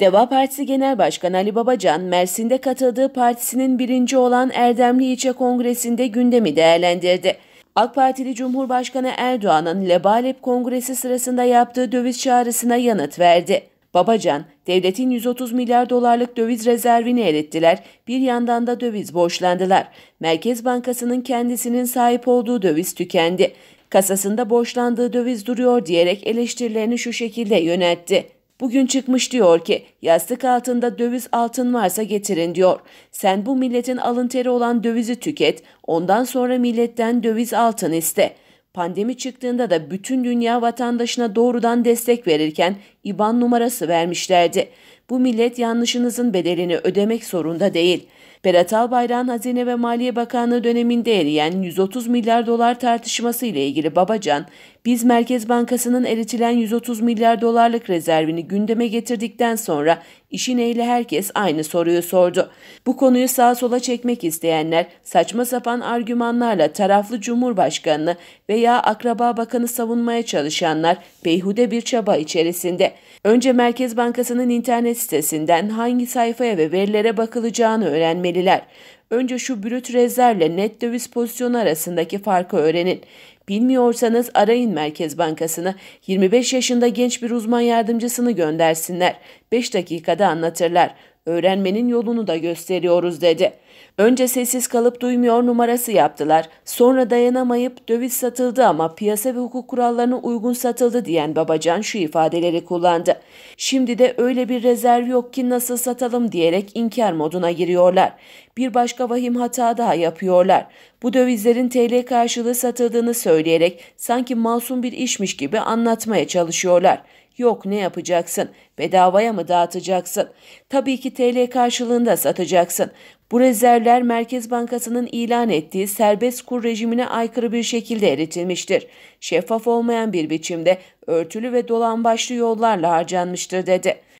Deva Partisi Genel Başkanı Ali Babacan, Mersin'de katıldığı partisinin birinci olan Erdemli İlçe Kongresi'nde gündemi değerlendirdi. AK Partili Cumhurbaşkanı Erdoğan'ın Lebalep Kongresi sırasında yaptığı döviz çağrısına yanıt verdi. Babacan, devletin 130 milyar dolarlık döviz rezervini erittiler, bir yandan da döviz borçlandılar. Merkez Bankası'nın kendisinin sahip olduğu döviz tükendi kasasında borçlandığı döviz duruyor diyerek eleştirilerini şu şekilde yöneltti. Bugün çıkmış diyor ki yastık altında döviz altın varsa getirin diyor. Sen bu milletin alın teri olan dövizi tüket ondan sonra milletten döviz altın iste. Pandemi çıktığında da bütün dünya vatandaşına doğrudan destek verirken IBAN numarası vermişlerdi. Bu millet yanlışınızın bedelini ödemek zorunda değil. Berat Albayrak'ın Hazine ve Maliye Bakanlığı döneminde eriyen 130 milyar dolar tartışması ile ilgili Babacan, biz Merkez Bankası'nın eritilen 130 milyar dolarlık rezervini gündeme getirdikten sonra işin ehli herkes aynı soruyu sordu. Bu konuyu sağa sola çekmek isteyenler saçma sapan argümanlarla taraflı Cumhurbaşkanını veya akraba bakanı savunmaya çalışanlar beyhude bir çaba içerisinde önce Merkez Bankası'nın internet sitesinden hangi sayfaya ve verilere bakılacağını öğrenmeliler. Önce şu brüt rezervle net döviz pozisyonu arasındaki farkı öğrenin. Bilmiyorsanız arayın Merkez Bankası'nı. 25 yaşında genç bir uzman yardımcısını göndersinler. 5 dakikada anlatırlar. Öğrenmenin yolunu da gösteriyoruz dedi. Önce sessiz kalıp duymuyor numarası yaptılar. Sonra dayanamayıp döviz satıldı ama piyasa ve hukuk kurallarına uygun satıldı diyen Babacan şu ifadeleri kullandı. Şimdi de öyle bir rezerv yok ki nasıl satalım diyerek inkar moduna giriyorlar. Bir başka vahim hata daha yapıyorlar. Bu dövizlerin TL karşılığı satıldığını söyleyerek sanki masum bir işmiş gibi anlatmaya çalışıyorlar. Yok ne yapacaksın? Bedavaya mı dağıtacaksın? Tabii ki TL karşılığında satacaksın. Bu rezervler Merkez Bankası'nın ilan ettiği serbest kur rejimine aykırı bir şekilde eritilmiştir. Şeffaf olmayan bir biçimde örtülü ve dolambaçlı yollarla harcanmıştır dedi.